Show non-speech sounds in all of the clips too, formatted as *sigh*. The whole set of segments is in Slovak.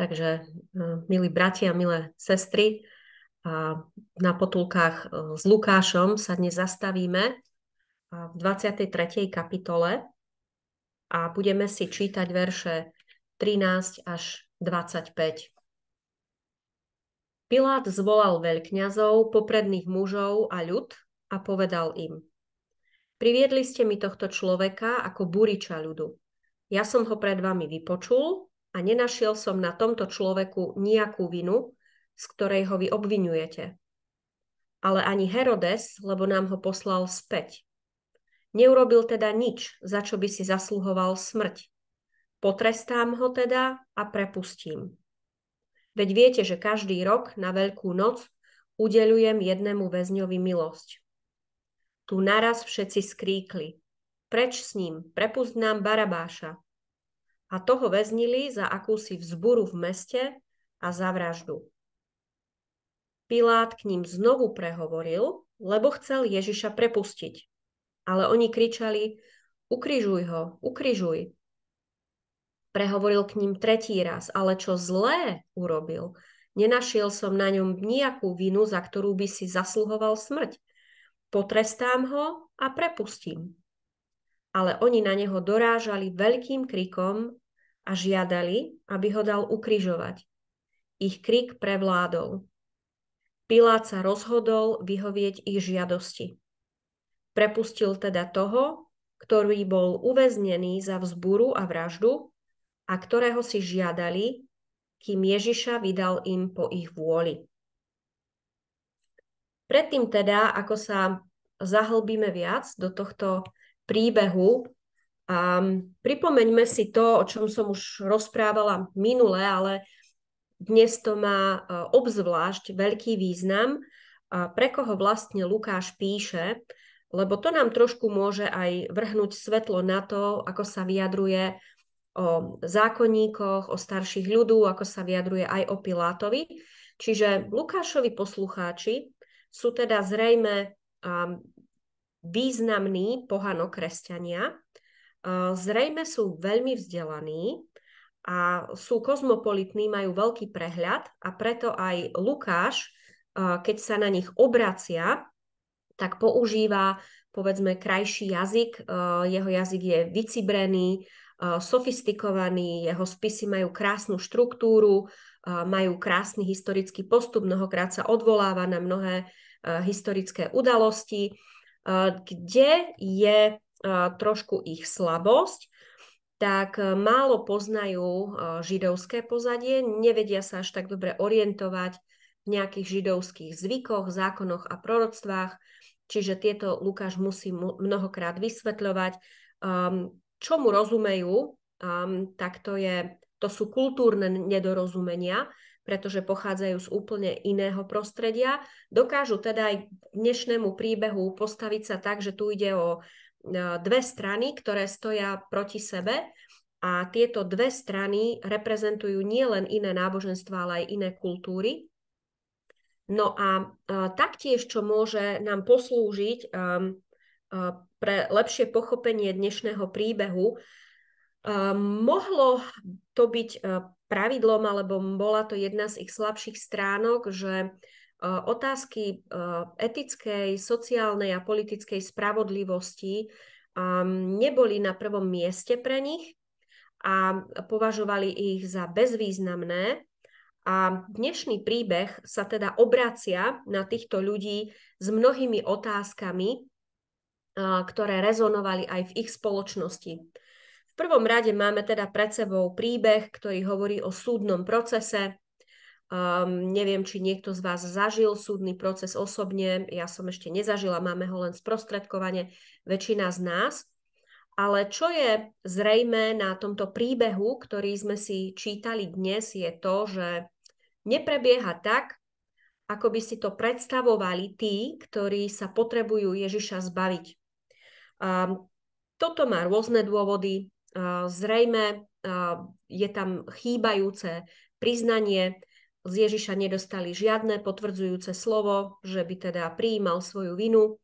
Takže e, milí bratia, milé sestry, na potulkách e, s Lukášom sa dnes zastavíme v 23. kapitole a budeme si čítať verše 13 až 25. Pilát zvolal veľkňazov, popredných mužov a ľud a povedal im, priviedli ste mi tohto človeka ako buriča ľudu. Ja som ho pred vami vypočul a nenašiel som na tomto človeku nejakú vinu, z ktorej ho vy obvinujete. Ale ani Herodes, lebo nám ho poslal späť. Neurobil teda nič, za čo by si zasluhoval smrť. Potrestám ho teda a prepustím. Veď viete, že každý rok na Veľkú noc udelujem jednému väzňovi milosť. Tu naraz všetci skríkli. Preč s ním, prepust nám Barabáša a toho väznili za akúsi vzburu v meste a za vraždu. Pilát k ním znovu prehovoril, lebo chcel Ježiša prepustiť. Ale oni kričali, ukrižuj ho, ukrižuj. Prehovoril k ním tretí raz, ale čo zlé urobil, nenašiel som na ňom nejakú vinu, za ktorú by si zasluhoval smrť. Potrestám ho a prepustím ale oni na neho dorážali veľkým krikom a žiadali, aby ho dal ukryžovať. Ich krik prevládol. Pilát sa rozhodol vyhovieť ich žiadosti. Prepustil teda toho, ktorý bol uväznený za vzburu a vraždu a ktorého si žiadali, kým Ježiša vydal im po ich vôli. Predtým teda, ako sa zahlbíme viac do tohto príbehu. A pripomeňme si to, o čom som už rozprávala minule, ale dnes to má e, obzvlášť veľký význam, pre koho vlastne Lukáš píše, lebo to nám trošku môže aj vrhnúť svetlo na to, ako sa vyjadruje o zákonníkoch, o starších ľudú, ako sa vyjadruje aj o Pilátovi. Čiže Lukášovi poslucháči sú teda zrejme významní pohanokresťania. Zrejme sú veľmi vzdelaní a sú kozmopolitní, majú veľký prehľad a preto aj Lukáš, keď sa na nich obracia, tak používa povedzme krajší jazyk. Jeho jazyk je vycibrený, sofistikovaný, jeho spisy majú krásnu štruktúru, majú krásny historický postup, mnohokrát sa odvoláva na mnohé historické udalosti kde je trošku ich slabosť, tak e, málo poznajú e, židovské pozadie, nevedia sa až tak dobre orientovať v nejakých židovských zvykoch, zákonoch a proroctvách, čiže tieto Lukáš musí mnohokrát vysvetľovať. Ehm, čo mu rozumejú, ehm, tak to, je, to sú kultúrne nedorozumenia, pretože pochádzajú z úplne iného prostredia. Dokážu teda aj dnešnému príbehu postaviť sa tak, že tu ide o e, dve strany, ktoré stoja proti sebe a tieto dve strany reprezentujú nielen iné náboženstva, ale aj iné kultúry. No a e, taktiež, čo môže nám poslúžiť e, pre lepšie pochopenie dnešného príbehu, mohlo to byť pravidlom, alebo bola to jedna z ich slabších stránok, že e, otázky e, etickej, sociálnej a politickej spravodlivosti e, neboli na prvom mieste pre nich a považovali ich za bezvýznamné. A dnešný príbeh sa teda obracia na týchto ľudí s mnohými otázkami, ktoré rezonovali aj v ich spoločnosti prvom rade máme teda pred sebou príbeh, ktorý hovorí o súdnom procese. Um, neviem, či niekto z vás zažil súdny proces osobne, ja som ešte nezažila, máme ho len sprostredkovane, väčšina z nás. Ale čo je zrejme na tomto príbehu, ktorý sme si čítali dnes, je to, že neprebieha tak, ako by si to predstavovali tí, ktorí sa potrebujú Ježiša zbaviť. Um, toto má rôzne dôvody. Zrejme je tam chýbajúce priznanie, z Ježiša nedostali žiadne potvrdzujúce slovo, že by teda prijímal svoju vinu.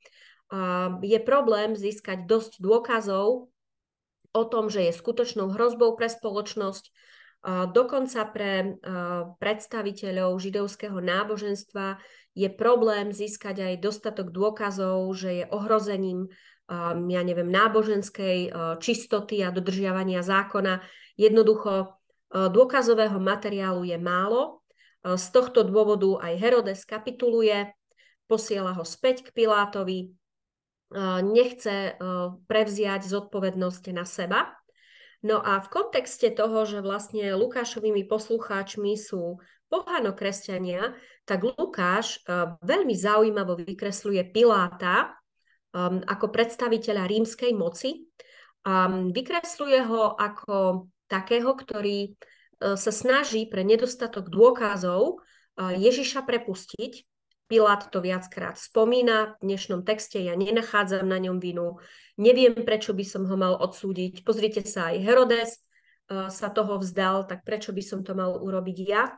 Je problém získať dosť dôkazov o tom, že je skutočnou hrozbou pre spoločnosť, Dokonca pre predstaviteľov židovského náboženstva je problém získať aj dostatok dôkazov, že je ohrozením Um, ja neviem, náboženskej uh, čistoty a dodržiavania zákona. Jednoducho uh, dôkazového materiálu je málo. Uh, z tohto dôvodu aj Herodes kapituluje, posiela ho späť k Pilátovi, nechce prevziať zodpovednosť na seba. No a v kontexte toho, že vlastne Lukášovými poslucháčmi sú pohano-kresťania, tak Lukáš veľmi zaujímavo vykresľuje Piláta um, ako predstaviteľa rímskej moci a um, vykresluje ho ako takého, ktorý uh, sa snaží pre nedostatok dôkazov uh, Ježiša prepustiť. Pilát to viackrát spomína, v dnešnom texte ja nenachádzam na ňom vinu, neviem, prečo by som ho mal odsúdiť. Pozrite sa, aj Herodes uh, sa toho vzdal, tak prečo by som to mal urobiť ja?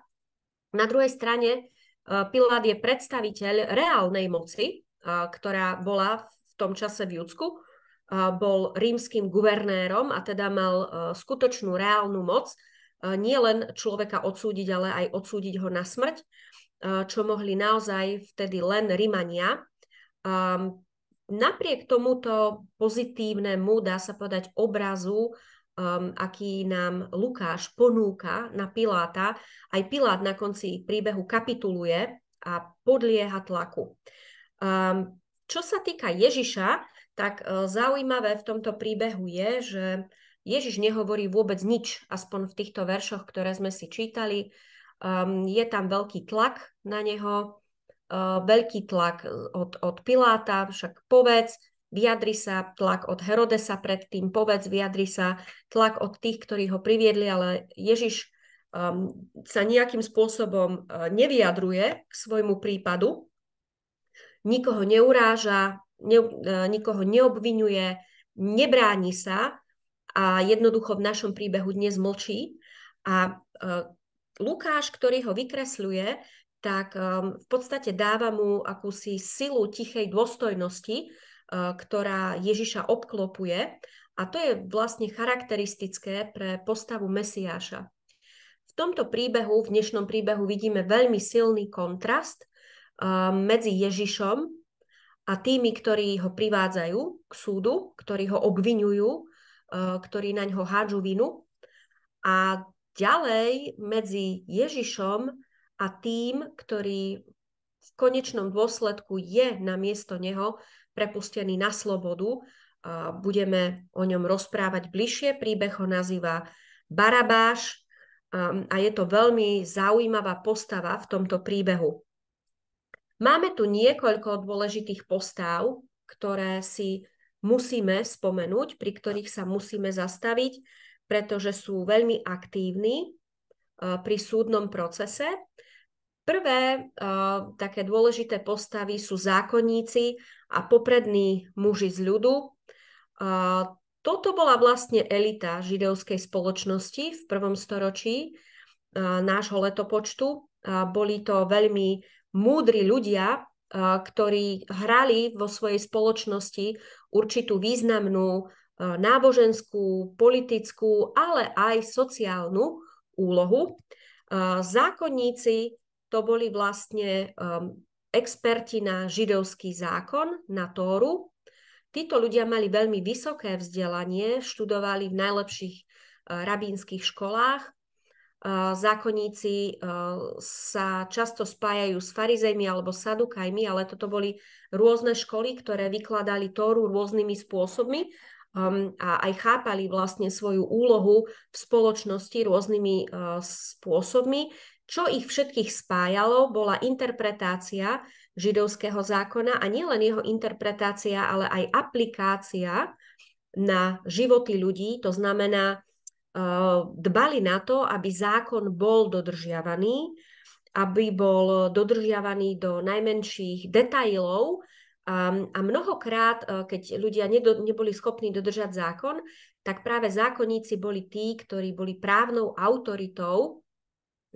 Na druhej strane uh, Pilát je predstaviteľ reálnej moci, uh, ktorá bola v tom čase v Judsku, eh, bol rímským guvernérom a teda mal eh, skutočnú reálnu moc eh, nie len človeka odsúdiť, ale aj odsúdiť ho na smrť, čo mohli naozaj vtedy len Rímania. Ehm, napriek tomuto pozitívnemu, dá sa povedať, obrazu, ehm, aký nám Lukáš ponúka na Piláta, aj Pilát na konci príbehu kapituluje a podlieha tlaku. Um, čo sa týka Ježiša, tak e, zaujímavé v tomto príbehu je, že Ježiš nehovorí vôbec nič, aspoň v týchto veršoch, ktoré sme si čítali. Um, je tam veľký tlak na neho, uh, veľký tlak od, od Piláta, však povedz, vyjadri sa, tlak od Herodesa predtým, povedz, vyjadri sa, tlak od tých, ktorí ho priviedli, ale Ježiš um, sa nejakým spôsobom uh, nevyjadruje k svojmu prípadu nikoho neuráža, ne, e, nikoho neobvinuje, nebráni sa a jednoducho v našom príbehu dnes mlčí. A e, Lukáš, ktorý ho vykresľuje, tak e, v podstate dáva mu akúsi silu tichej dôstojnosti, ktorá Ježiša obklopuje. A to je vlastne charakteristické pre postavu Mesiáša. V tomto príbehu, v dnešnom príbehu vidíme veľmi silný kontrast medzi Ježišom a tými, ktorí ho privádzajú k súdu, ktorí ho obvinujú, e, ktorí na ňo hádžu vinu. A ďalej medzi Ježišom a tým, ktorý v konečnom dôsledku je na miesto neho prepustený na slobodu. Budeme o ňom rozprávať bližšie. Príbeh ho nazýva Barabáš a je to veľmi zaujímavá postava v tomto príbehu. Máme tu niekoľko dôležitých postáv, ktoré si musíme spomenúť, pri ktorých sa musíme zastaviť, pretože sú veľmi aktívni eh, pri súdnom procese. Prvé eh, také dôležité postavy sú zákonníci a poprední muži z ľudu. Eh, toto bola vlastne elita židovskej spoločnosti v prvom storočí nášho letopočtu. Boli to veľmi múdri ľudia, eh, ktorí hrali vo svojej spoločnosti určitú významnú eh, náboženskú, politickú, ale aj sociálnu úlohu. Eh, zákonníci to boli vlastne experti na židovský zákon, na Tóru. Títo ľudia mali veľmi vysoké vzdelanie, študovali v najlepších rabínskych školách zákonníci e, sa často spájajú s farizejmi alebo sadukajmi, ale toto boli rôzne školy, ktoré vykladali Tóru rôznymi spôsobmi um, a aj chápali vlastne svoju úlohu v spoločnosti rôznymi e, spôsobmi. Čo ich všetkých spájalo, bola interpretácia židovského zákona a nielen jeho interpretácia, ale aj aplikácia na životy ľudí, to znamená Eh, dbali na to, aby zákon bol dodržiavaný, aby bol dodržiavaný do najmenších detailov. A mnohokrát, eh, keď ľudia neboli schopní dodržať zákon, tak práve zákonníci boli tí, ktorí boli právnou autoritou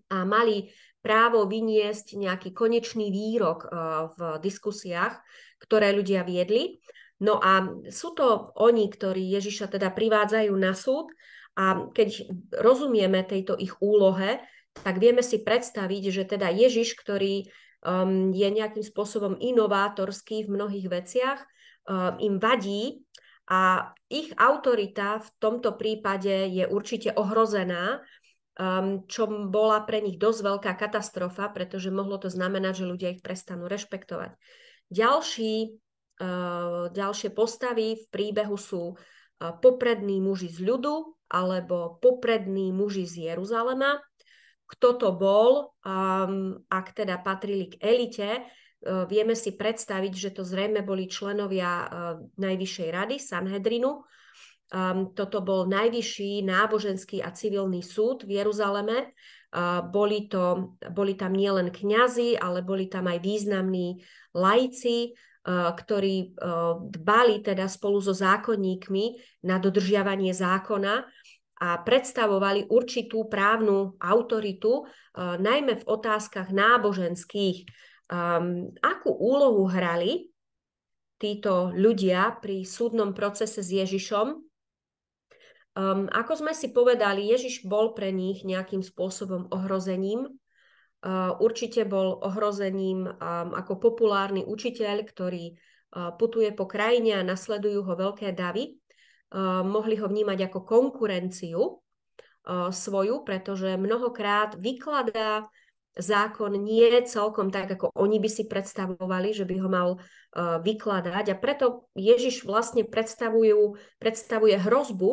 a mali právo vyniesť nejaký konečný výrok eh, v diskusiách, ktoré ľudia viedli. No a sú to oni, ktorí Ježiša teda privádzajú na súd a keď rozumieme tejto ich úlohe, tak vieme si predstaviť, že teda Ježiš, ktorý um, je nejakým spôsobom inovátorský v mnohých veciach, um, im vadí a ich autorita v tomto prípade je určite ohrozená, um, čo bola pre nich dosť veľká katastrofa, pretože mohlo to znamenať, že ľudia ich prestanú rešpektovať. Ďalší, uh, ďalšie postavy v príbehu sú poprední muži z ľudu alebo poprední muži z Jeruzalema. Kto to bol, um, ak teda patrili k elite, uh, vieme si predstaviť, že to zrejme boli členovia uh, Najvyššej rady Sanhedrinu. Um, toto bol najvyšší náboženský a civilný súd v Jeruzaleme. Uh, boli, to, boli tam nielen kňazi, ale boli tam aj významní laici, E, ktorí e, dbali teda spolu so zákonníkmi na dodržiavanie zákona a predstavovali určitú právnu autoritu, e, najmä v otázkach náboženských. Ehm, akú úlohu hrali títo ľudia pri súdnom procese s Ježišom? Ehm, ako sme si povedali, Ježiš bol pre nich nejakým spôsobom ohrozením, určite bol ohrozením ako populárny učiteľ, ktorý putuje po krajine a nasledujú ho veľké davy. Mohli ho vnímať ako konkurenciu svoju, pretože mnohokrát vykladá zákon nie celkom tak, ako oni by si predstavovali, že by ho mal vykladať. A preto Ježiš vlastne predstavuje hrozbu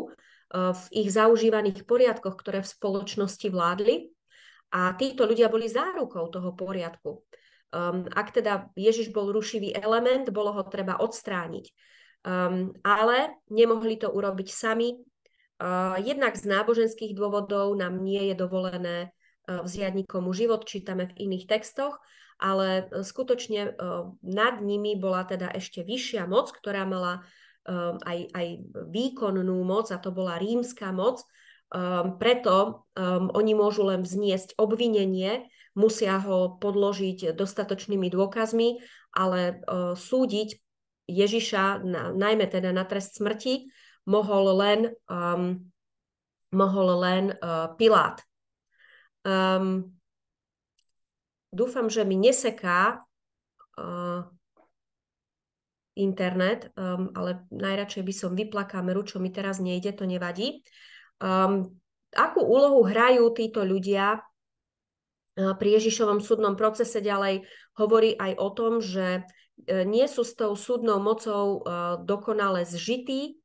v ich zaužívaných poriadkoch, ktoré v spoločnosti vládli a títo ľudia boli zárukou toho poriadku. Um, ak teda Ježiš bol rušivý element, bolo ho treba odstrániť. Um, ale nemohli to urobiť sami. Uh, jednak z náboženských dôvodov nám nie je dovolené uh, vziať nikomu život, čítame v iných textoch, ale uh, skutočne uh, nad nimi bola teda ešte vyššia moc, ktorá mala um, aj, aj výkonnú moc, a to bola rímska moc, Um, preto um, oni môžu len vzniesť obvinenie, musia ho podložiť dostatočnými dôkazmi, ale uh, súdiť Ježiša, na, najmä teda na trest smrti, mohol len, um, mohol len uh, Pilát. Um, dúfam, že mi neseká uh, internet, um, ale najradšej by som vyplakal meru, čo mi teraz nejde, to nevadí. Um, akú úlohu hrajú títo ľudia pri Ježišovom súdnom procese ďalej hovorí aj o tom, že e, nie sú s tou súdnou mocou e, dokonale zžití.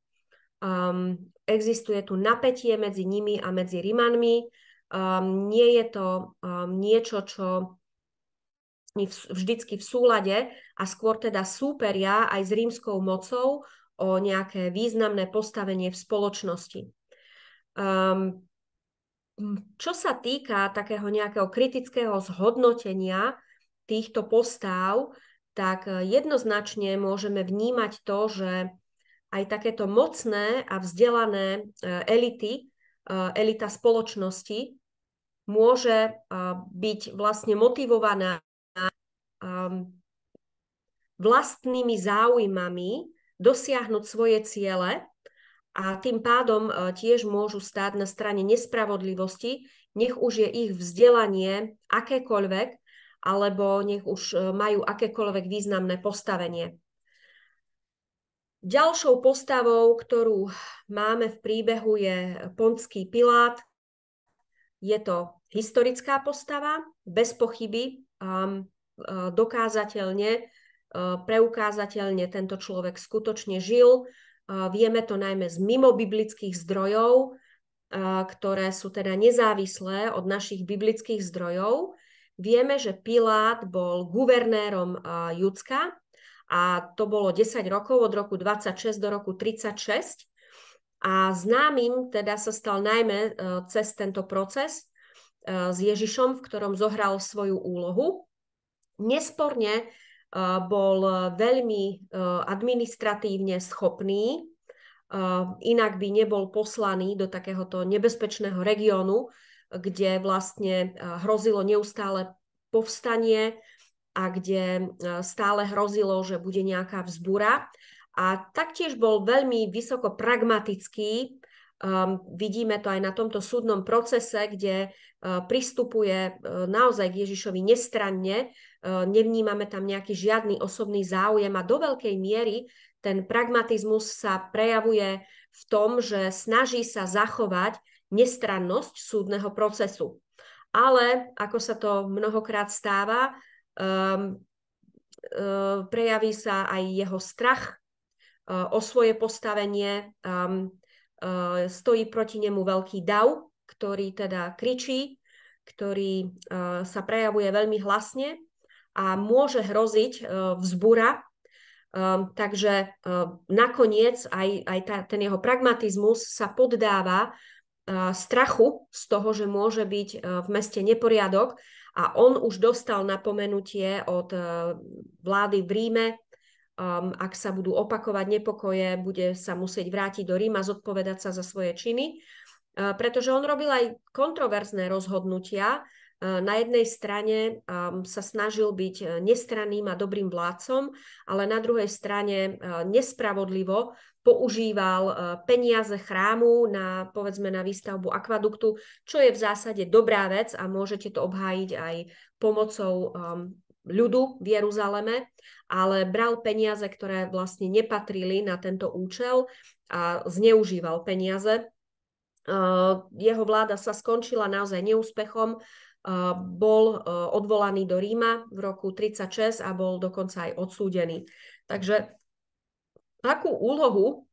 Um, existuje tu napätie medzi nimi a medzi Rimanmi. Um, nie je to um, niečo, čo vždycky v súlade a skôr teda súperia aj s rímskou mocou o nejaké významné postavenie v spoločnosti. Um, čo sa týka takého nejakého kritického zhodnotenia týchto postáv, tak e, jednoznačne môžeme vnímať to, že aj takéto mocné a vzdelané e, elity, e, elita spoločnosti môže byť vlastne motivovaná vlastnými záujmami dosiahnuť svoje ciele a tým pádom e, tiež môžu stáť na strane nespravodlivosti, nech už je ich vzdelanie akékoľvek, alebo nech už e, majú akékoľvek významné postavenie. Ďalšou postavou, ktorú máme v príbehu, je ponský Pilát. Je to historická postava, bez pochyby e, dokázateľne, preukázateľne tento človek skutočne žil, Vieme to najmä z mimo biblických zdrojov, ktoré sú teda nezávislé od našich biblických zdrojov. Vieme, že Pilát bol guvernérom Judska a to bolo 10 rokov, od roku 26 do roku 36. A známym teda sa stal najmä e, cez tento proces e, s Ježišom, v ktorom zohral svoju úlohu. Nesporne Eh, bol eh, veľmi eh, administratívne schopný, inak by nebol poslaný do takéhoto nebezpečného regiónu, kde vlastne hrozilo neustále povstanie a kde stále hrozilo, že bude nejaká vzbúra. A taktiež bol veľmi vysoko pragmatický. Um, vidíme to aj na tomto súdnom procese, kde uh, pristupuje uh, naozaj k Ježišovi nestranne, E, nevnímame tam nejaký žiadny osobný záujem a do veľkej miery ten pragmatizmus sa prejavuje v tom, že snaží sa zachovať nestrannosť súdneho procesu. Ale, ako sa to mnohokrát stáva, um, um, prejaví sa aj jeho strach um, o svoje postavenie, um, um, stojí proti nemu veľký dav, ktorý teda kričí, ktorý uh, sa prejavuje veľmi hlasne a môže hroziť e, vzbúra. E, takže e, nakoniec aj, aj tá, ten jeho pragmatizmus sa poddáva strachu z toho, že môže byť v meste neporiadok a on už dostal napomenutie od vlády v Ríme, um, ak sa budú opakovať nepokoje, bude sa musieť vrátiť do Ríma, zodpovedať sa za svoje činy, uh, pretože on robil aj kontroverzné rozhodnutia, E, na jednej strane um, sa snažil byť e, nestranným a dobrým vládcom, ale na druhej strane e, nespravodlivo používal peniaze chrámu na, povedzme, na výstavbu akvaduktu, čo je v zásade dobrá vec a môžete to obhájiť aj pomocou um, ľudu v Jeruzaleme, ale bral peniaze, ktoré vlastne nepatrili na tento účel a zneužíval peniaze. Jeho vláda sa skončila naozaj neúspechom. Eh, bol eh, odvolaný do Ríma v roku 36 a bol dokonca aj odsúdený. Takže akú úlohu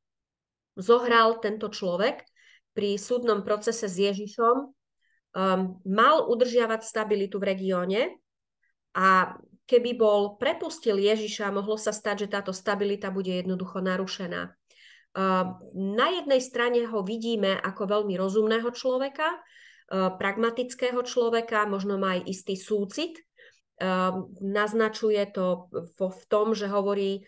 zohral tento človek pri súdnom procese s Ježišom? Um, mal udržiavať stabilitu v regióne a keby bol prepustil Ježiša, mohlo sa stať, že táto stabilita bude jednoducho narušená. Um, na jednej strane ho vidíme ako veľmi rozumného človeka, E, pragmatického človeka, možno má aj istý súcit. E, naznačuje to v tom, že hovorí, e,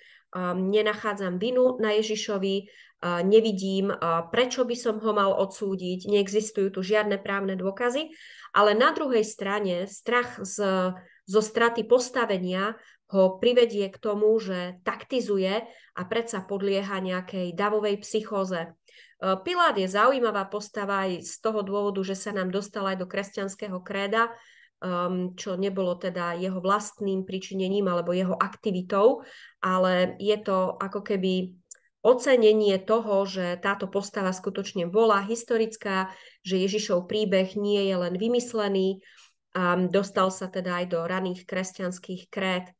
nenachádzam vinu na Ježišovi, nevidím, prečo by som ho mal odsúdiť, neexistujú tu žiadne právne dôkazy, ale na druhej strane strach z, zo straty postavenia ho privedie k tomu, že taktizuje a predsa podlieha nejakej davovej psychóze. E, Pilát je zaujímavá postava aj z toho dôvodu, že sa nám dostala aj do kresťanského kréda, um, čo nebolo teda jeho vlastným pričinením alebo jeho aktivitou, ale je to ako keby ocenenie toho, že táto postava skutočne bola historická, že Ježišov príbeh nie je len vymyslený, um, dostal sa teda aj do raných kresťanských krét.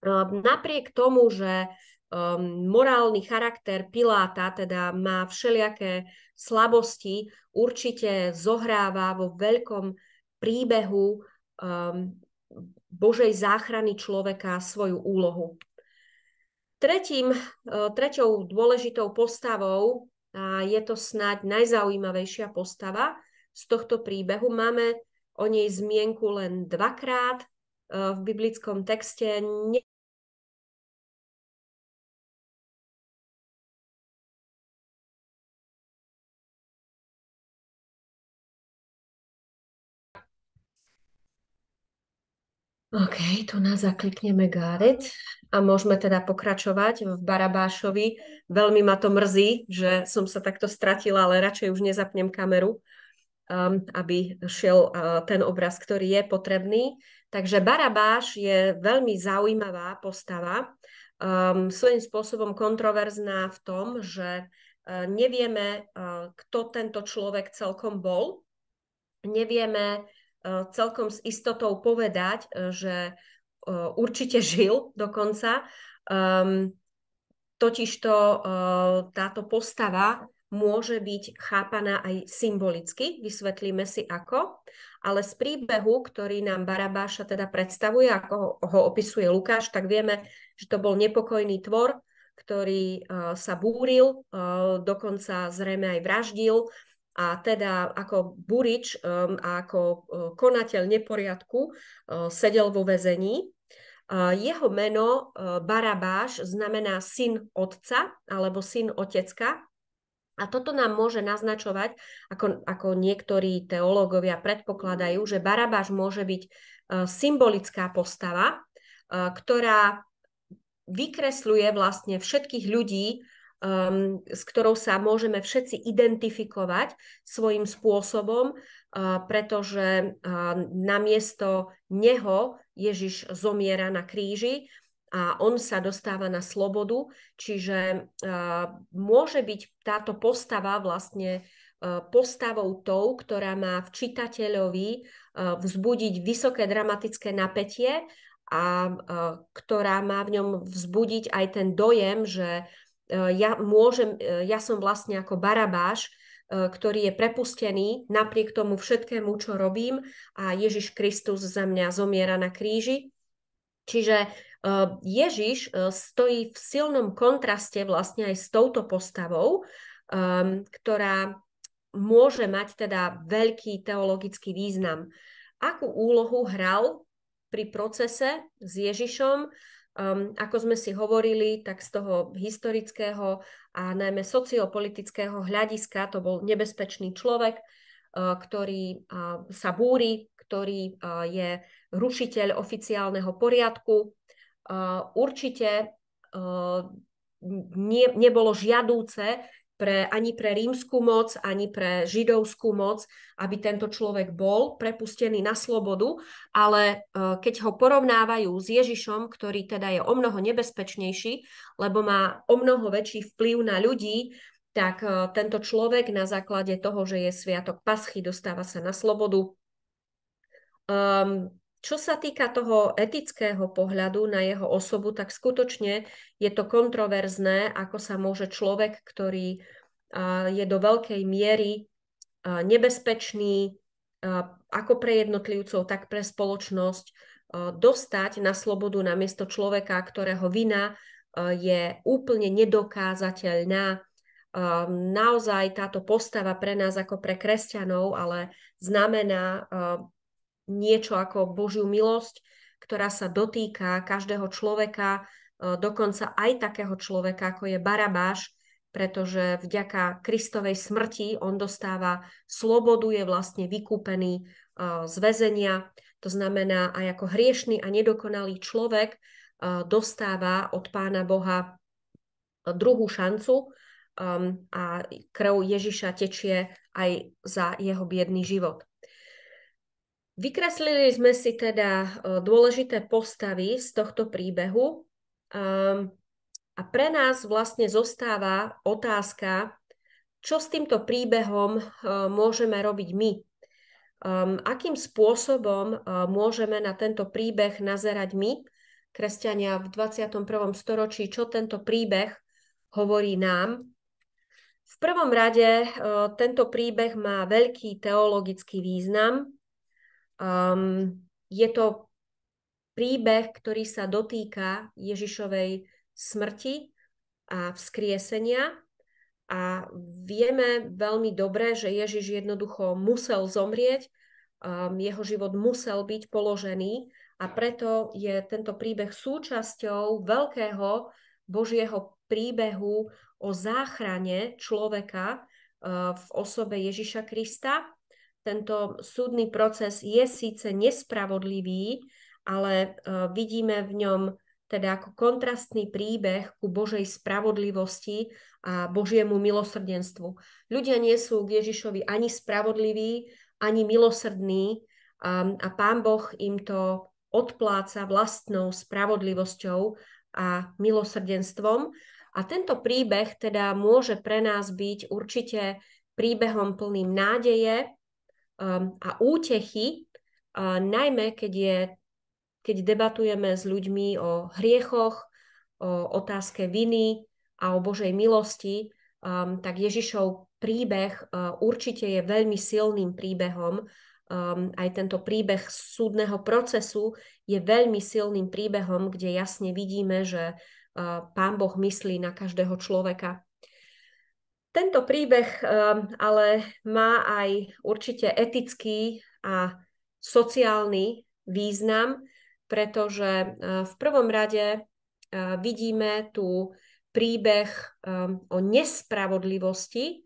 Um, ehm, napriek tomu, že um, morálny charakter Piláta teda má všelijaké slabosti, určite zohráva vo veľkom príbehu um, Božej záchrany človeka svoju úlohu. Tretím, uh, treťou dôležitou postavou, a je to snáď najzaujímavejšia postava z tohto príbehu, máme o nej zmienku len dvakrát uh, v biblickom texte. OK, tu nás zaklikneme Gáret a môžeme teda pokračovať v Barabášovi. Veľmi ma to mrzí, že som sa takto stratila, ale radšej už nezapnem kameru, um, aby šiel uh, ten obraz, ktorý je potrebný. Takže Barabáš je veľmi zaujímavá postava, um, svojím spôsobom kontroverzná v tom, že uh, nevieme, uh, kto tento človek celkom bol, nevieme, E, celkom s istotou povedať, e, že e, určite *laughs* žil dokonca. Ehm, totižto táto postava môže byť chápaná aj symbolicky, vysvetlíme si ako, ale z príbehu, ktorý nám Barabáša teda predstavuje, ako ho opisuje Lukáš, tak vieme, že to bol nepokojný tvor, ktorý sa búril, dokonca zrejme aj vraždil, a teda ako Burič um, a ako konateľ neporiadku sedel vo väzení. Jeho meno Barabáš znamená syn otca alebo syn otecka, a toto nám môže naznačovať, ako, ako niektorí teológovia predpokladajú, že Barabáš môže byť symbolická postava, ktorá vykresľuje vlastne všetkých ľudí, um, s ktorou sa môžeme všetci identifikovať svojim spôsobom, uh, pretože uh, namiesto neho Ježiš zomiera na kríži a on sa dostáva na slobodu, čiže uh, môže byť táto postava vlastne uh, postavou tou, ktorá má v čitateľovi uh, vzbudiť vysoké dramatické napätie a uh, ktorá má v ňom vzbudiť aj ten dojem, že Eh, ja, môžem, eh, ja som vlastne ako barabáš, eh, ktorý je prepustený napriek tomu všetkému, čo robím a Ježiš Kristus za mňa zomiera na kríži. Čiže Ježiš stojí v silnom kontraste vlastne aj s touto postavou, ehm, ktorá môže mať teda veľký teologický význam. Akú úlohu hral pri procese s Ježišom Um, ako sme si hovorili, tak z toho historického a najmä sociopolitického hľadiska to bol nebezpečný človek, uh, ktorý uh, sa búri, ktorý uh, je rušiteľ oficiálneho poriadku. Uh, určite uh, nie, nebolo žiadúce, pre, ani pre rímskú moc, ani pre židovskú moc, aby tento človek bol prepustený na slobodu, ale e, keď ho porovnávajú s Ježišom, ktorý teda je o mnoho nebezpečnejší, lebo má o mnoho väčší vplyv na ľudí, tak e, tento človek na základe toho, že je sviatok paschy, dostáva sa na slobodu. Um, čo sa týka toho etického pohľadu na jeho osobu, tak skutočne je to kontroverzné, ako sa môže človek, ktorý je do veľkej miery nebezpečný ako pre jednotlivcov, tak pre spoločnosť, dostať na slobodu namiesto človeka, ktorého vina je úplne nedokázateľná. Naozaj táto postava pre nás ako pre kresťanov, ale znamená niečo ako Božiu milosť, ktorá sa dotýka každého človeka, e, dokonca aj takého človeka, ako je Barabáš, pretože vďaka Kristovej smrti on dostáva slobodu, je vlastne vykúpený e, z väzenia. To znamená, aj ako hriešný a nedokonalý človek e, dostáva od Pána Boha druhú šancu a krv Ježiša tečie aj za jeho biedný život. Vykreslili sme si teda eh, dôležité postavy z tohto príbehu ehm, a pre nás vlastne zostáva otázka, čo s týmto príbehom eh, môžeme robiť my. Ehm, akým spôsobom eh, môžeme na tento príbeh nazerať my, kresťania v 21. storočí, čo tento príbeh hovorí nám. V prvom rade tento príbeh má veľký teologický význam, Um, je to príbeh, ktorý sa dotýka Ježišovej smrti a vzkriesenia a vieme veľmi dobre, že Ježiš jednoducho musel zomrieť, um, jeho život musel byť položený a preto je tento príbeh súčasťou veľkého Božieho príbehu o záchrane človeka uh, v osobe Ježiša Krista tento súdny proces je síce nespravodlivý, ale e, vidíme v ňom teda ako kontrastný príbeh ku Božej spravodlivosti a Božiemu milosrdenstvu. Ľudia nie sú k Ježišovi ani spravodliví, ani milosrdní a, a Pán Boh im to odpláca vlastnou spravodlivosťou a milosrdenstvom. A tento príbeh teda môže pre nás byť určite príbehom plným nádeje, um, a útechy, uh, najmä keď, je, keď debatujeme s ľuďmi o hriechoch, o otázke viny a o Božej milosti, um, tak Ježišov príbeh uh, určite je veľmi silným príbehom. Um, aj tento príbeh súdneho procesu je veľmi silným príbehom, kde jasne vidíme, že uh, Pán Boh myslí na každého človeka tento príbeh ehm, ale má aj určite etický a sociálny význam, pretože ehm, v prvom rade ehm, vidíme tu príbeh o nespravodlivosti,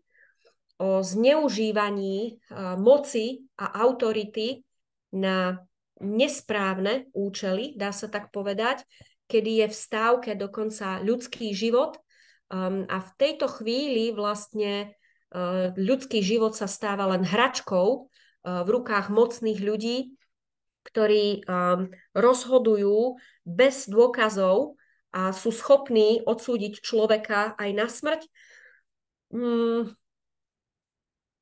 o zneužívaní moci a autority na nesprávne účely, dá sa tak povedať, kedy je v stávke dokonca ľudský život Um, a v tejto chvíli vlastne uh, ľudský život sa stáva len hračkou uh, v rukách mocných ľudí, ktorí um, rozhodujú bez dôkazov a sú schopní odsúdiť človeka aj na smrť. Um,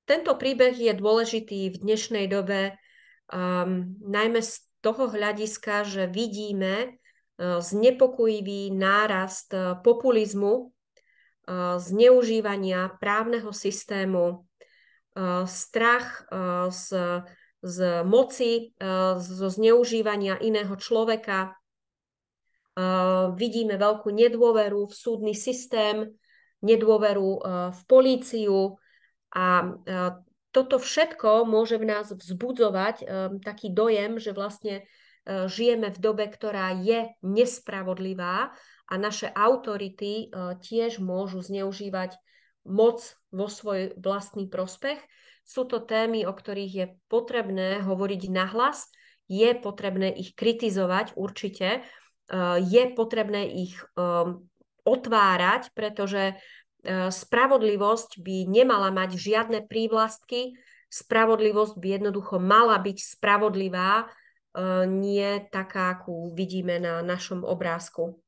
tento príbeh je dôležitý v dnešnej dobe um, najmä z toho hľadiska, že vidíme uh, znepokojivý nárast populizmu Eh, zneužívania právneho systému, eh, strach eh, z, z moci, zo zneužívania iného človeka. Vidíme veľkú nedôveru v súdny systém, nedôveru v políciu a toto všetko môže v nás vzbudzovať taký dojem, že vlastne žijeme v dobe, ktorá je nespravodlivá a naše autority e, tiež môžu zneužívať moc vo svoj vlastný prospech. Sú to témy, o ktorých je potrebné hovoriť nahlas, je potrebné ich kritizovať určite, e, je potrebné ich e, otvárať, pretože spravodlivosť by nemala mať žiadne prívlastky, spravodlivosť by jednoducho mala byť spravodlivá, nie taká, akú vidíme na našom obrázku.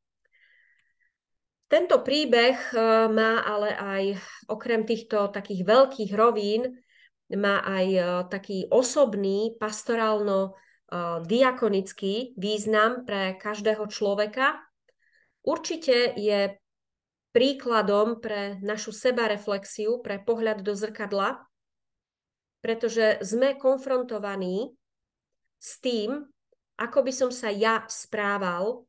Tento príbeh eh, má ale aj okrem týchto takých veľkých rovín, má aj eh, taký osobný, pastorálno-diakonický eh, význam pre každého človeka. Určite je príkladom pre našu sebareflexiu, pre pohľad do zrkadla, pretože sme konfrontovaní s tým, ako by som sa ja správal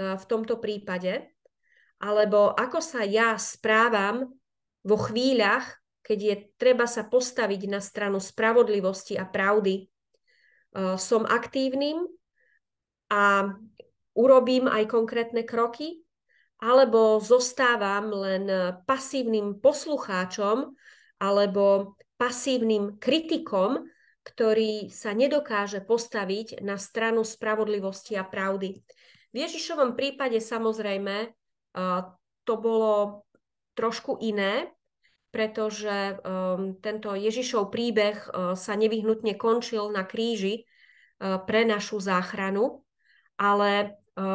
v tomto prípade, alebo ako sa ja správam vo chvíľach, keď je treba sa postaviť na stranu spravodlivosti a pravdy. Som aktívnym a urobím aj konkrétne kroky, alebo zostávam len pasívnym poslucháčom alebo pasívnym kritikom, ktorý sa nedokáže postaviť na stranu spravodlivosti a pravdy. V Ježišovom prípade samozrejme to bolo trošku iné, pretože ehm, tento Ježišov príbeh e, sa nevyhnutne končil na kríži e, pre našu záchranu, ale e,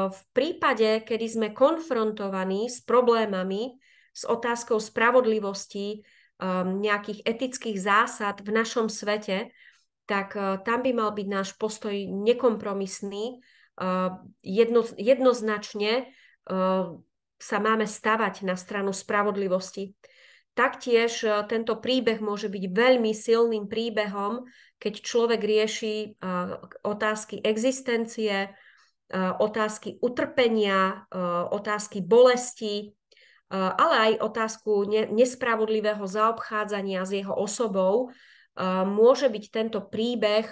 v prípade, kedy sme konfrontovaní s problémami, s otázkou spravodlivosti, ehm, nejakých etických zásad v našom svete, tak tam by mal byť náš postoj nekompromisný, jedno, jednoznačne sa máme stavať na stranu spravodlivosti. Taktiež e, tento príbeh môže byť veľmi silným príbehom, keď človek rieši e, otázky existencie, e, otázky utrpenia, otázky bolesti, ale aj otázku nespravodlivého zaobchádzania s jeho osobou, môže byť tento príbeh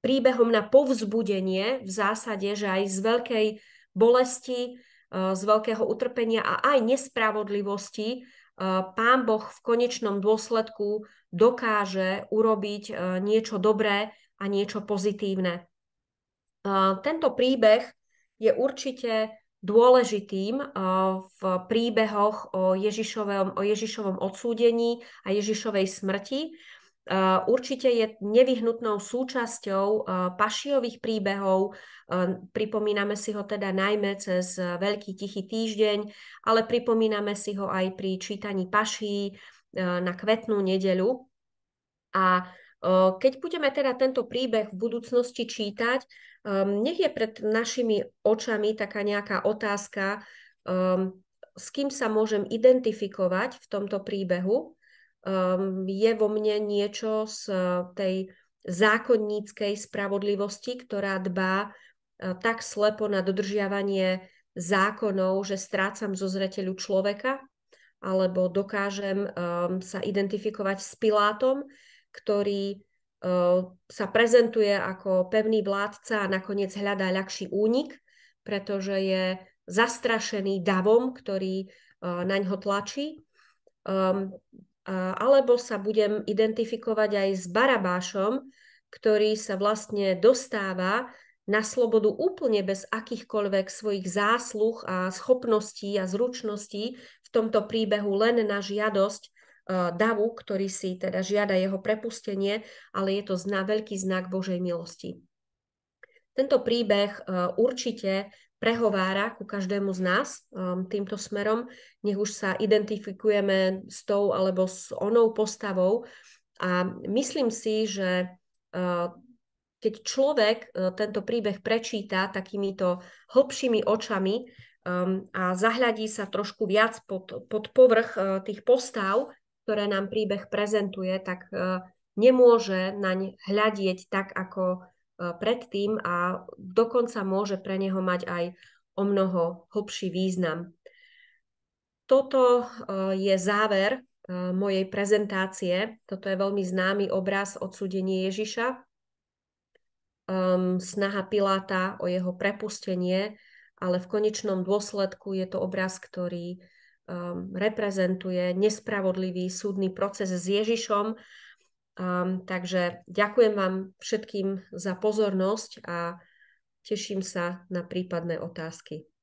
príbehom na povzbudenie v zásade, že aj z veľkej bolesti Eh, z veľkého utrpenia a aj nespravodlivosti eh, Pán Boh v konečnom dôsledku dokáže urobiť eh, niečo dobré a niečo pozitívne. Tento príbeh je určite dôležitým v príbehoch o Ježišovom, o Ježišovom odsúdení a Ježišovej smrti, Eh, určite je nevyhnutnou súčasťou eh, pašiových príbehov. Eh, pripomíname si ho teda najmä cez Veľký tichý týždeň, ale pripomíname si ho aj pri čítaní paší na kvetnú nedeľu. A keď budeme teda tento príbeh v budúcnosti čítať, ehm, nech je pred našimi očami taká nejaká otázka, ehm, s kým sa môžem identifikovať v tomto príbehu, um, je vo mne niečo z eh, tej zákonníckej spravodlivosti, ktorá dbá eh, tak slepo na dodržiavanie zákonov, že strácam zo zreteľu človeka, alebo dokážem um, sa identifikovať s Pilátom, ktorý uh, sa prezentuje ako pevný vládca a nakoniec hľadá ľahší únik, pretože je zastrašený davom, ktorý uh, na ňo tlačí. Um, alebo sa budem identifikovať aj s Barabášom, ktorý sa vlastne dostáva na slobodu úplne bez akýchkoľvek svojich zásluh a schopností a zručností v tomto príbehu len na žiadosť e, davu, ktorý si teda žiada jeho prepustenie, ale je to veľký znak Božej milosti. Tento príbeh e, určite prehovára ku každému z nás um, týmto smerom. Nech už sa identifikujeme s tou alebo s onou postavou. A myslím si, že uh, keď človek uh, tento príbeh prečíta takýmito hlbšími očami um, a zahľadí sa trošku viac pod, pod povrch uh, tých postav, ktoré nám príbeh prezentuje, tak uh, nemôže naň hľadieť tak, ako E, predtým a dokonca môže pre neho mať aj o mnoho hlbší význam. Toto e, je záver e, mojej prezentácie. Toto je veľmi známy obraz odsúdenie Ježiša, ehm, snaha Piláta o jeho prepustenie, ale v konečnom dôsledku je to obraz, ktorý ehm, reprezentuje nespravodlivý súdny proces s Ježišom Um, takže ďakujem vám všetkým za pozornosť a teším sa na prípadné otázky.